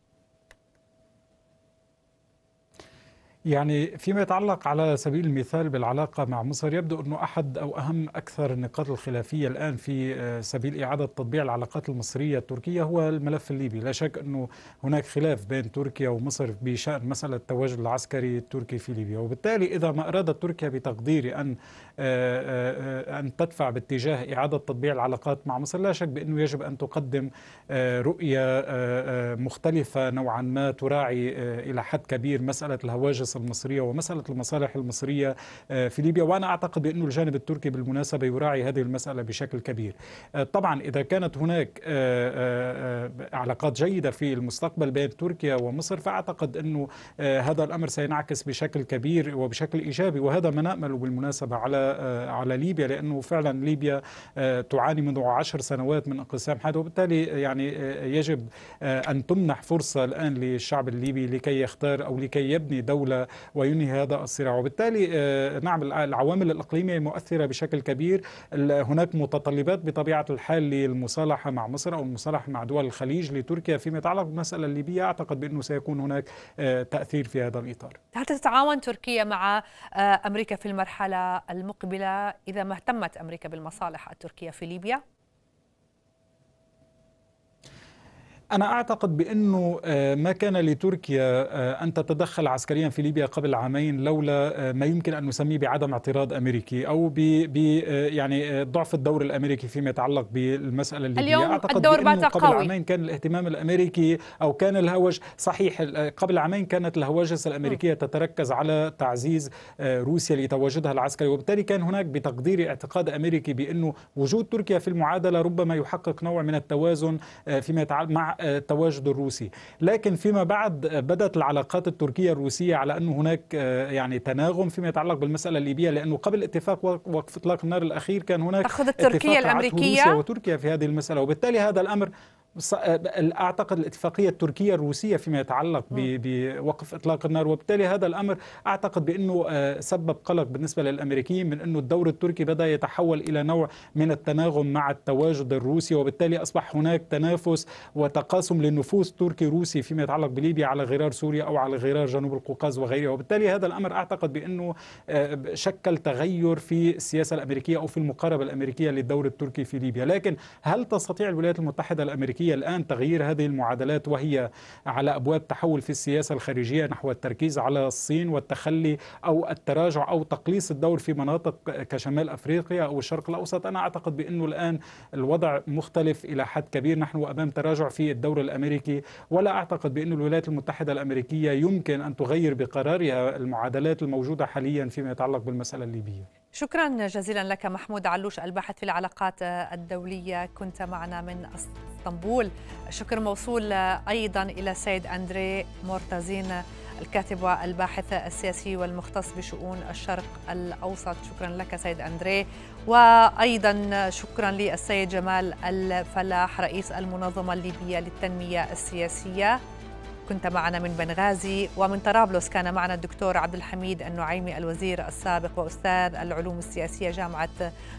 يعني فيما يتعلق على سبيل المثال بالعلاقة مع مصر يبدو أنه أحد أو أهم أكثر النقاط الخلافية الآن في آه، سبيل إعادة تطبيع العلاقات المصرية التركية هو الملف الليبي لا شك أنه هناك خلاف بين تركيا ومصر بشأن مسألة التواجد العسكري التركي في ليبيا وبالتالي إذا ما أرادت تركيا بتقديري أن آه، آه، أن تدفع باتجاه إعادة تطبيع العلاقات مع مصر لا شك بأنه يجب أن تقدم رؤية مختلفة نوعا ما تراعي إلى حد كبير مسألة الهواجس السياسه المصريه ومساله المصالح المصريه آه، في ليبيا وانا اعتقد بأن الجانب التركي بالمناسبه يراعي هذه المساله بشكل كبير آه، طبعا اذا كانت هناك آه، علاقات جيده في المستقبل بين تركيا ومصر فاعتقد انه هذا الامر سينعكس بشكل كبير وبشكل ايجابي وهذا ما نامله بالمناسبه على على ليبيا لانه فعلا ليبيا تعاني منذ عشر سنوات من انقسام حاد وبالتالي يعني يجب ان تمنح فرصه الان للشعب الليبي لكي يختار او لكي يبني دوله وينهي هذا الصراع وبالتالي آه، نعم العوامل الإقليمية مؤثرة بشكل كبير هناك متطلبات بطبيعة الحال للمصالحة مع مصر أو المصالحة مع دول الخليج لتركيا فيما يتعلق بالمسألة الليبية أعتقد بأنه سيكون هناك آه، تأثير في هذا الإطار هل تتعاون تركيا مع آه، أمريكا في المرحلة المقبلة إذا ما اهتمت أمريكا بالمصالح التركية في ليبيا؟ أنا أعتقد بأنه آه، ما كان لتركيا آه، أن تتدخل عسكريا في ليبيا قبل عامين لولا آه، ما يمكن أن نسميه بعدم اعتراض أمريكي أو ب يعني ضعف الدور الأمريكي فيما يتعلق بالمسألة الليبية اليوم أعتقد الدور بات قبل قوي. عامين كان الاهتمام الأمريكي أو كان الهوج صحيح قبل عامين كانت الهواجس الأمريكية تتركز على تعزيز روسيا لتواجدها العسكري وبالتالي كان هناك بتقدير اعتقاد أمريكي بأنه وجود تركيا في المعادلة ربما يحقق نوع من التوازن فيما يتعلق مع التواجد الروسي لكن فيما بعد بدأت العلاقات التركية الروسية على أن هناك آه، يعني تناغم فيما يتعلق بالمسألة الليبية لأنه قبل اتفاق وقف إطلاق النار الأخير كان هناك أخذت تركيا الأمريكية روسيا وتركيا في هذه المسألة وبالتالي هذا الأمر اعتقد الاتفاقيه التركيه الروسيه فيما يتعلق بوقف اطلاق النار وبالتالي هذا الامر اعتقد بانه آه، سبب قلق بالنسبه للامريكيين من انه الدور التركي بدا يتحول الى نوع من التناغم مع التواجد الروسي وبالتالي اصبح هناك تنافس وتقاسم للنفوذ تركي روسي فيما يتعلق بليبيا على غرار سوريا او على غرار جنوب القوقاز وغيرها وبالتالي هذا الامر اعتقد بانه آه، شكل تغير في السياسه الامريكيه او في المقاربه الامريكيه للدور التركي في ليبيا لكن هل تستطيع الولايات المتحده الامريكيه الأمريكية الآن تغيير هذه المعادلات وهي على أبواب تحول في السياسة الخارجية نحو التركيز على الصين والتخلي أو التراجع أو تقليص الدور في مناطق كشمال أفريقيا أو الشرق الأوسط أنا أعتقد بأنه الآن الوضع مختلف إلى حد كبير نحن أمام تراجع في الدور الأمريكي ولا أعتقد بأن الولايات المتحدة الأمريكية يمكن أن تغير بقرارها المعادلات الموجودة حاليا فيما يتعلق بالمسألة الليبية شكرا جزيلا لك محمود علوش الباحث في العلاقات الدولية كنت معنا من اسطنبول شكر موصول أيضا إلى سيد أندري مورتازين الكاتب والباحث السياسي والمختص بشؤون الشرق الأوسط شكرا لك سيد أندري وأيضا شكرا للسيد جمال الفلاح رئيس المنظمة الليبية للتنمية السياسية كنت معنا من بنغازي ومن طرابلس كان معنا الدكتور عبد الحميد النعيمي الوزير السابق واستاذ العلوم السياسيه جامعه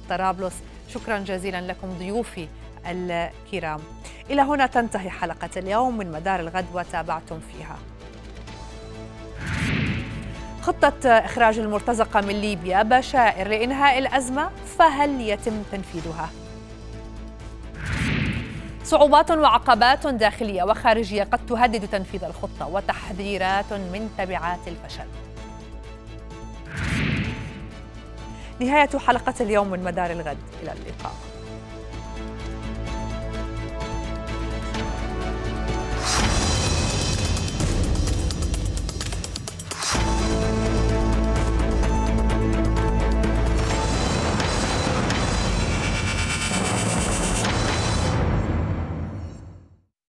طرابلس شكرا جزيلا لكم ضيوفي الكرام الى هنا تنتهي حلقه اليوم من مدار الغد وتابعتم فيها خطة إخراج المرتزقة من ليبيا بشائر لإنهاء الأزمة فهل يتم تنفيذها؟ صعوبات وعقبات داخلية وخارجية قد تهدد تنفيذ الخطة وتحذيرات من تبعات الفشل نهاية حلقة اليوم من مدار الغد إلى اللقاء you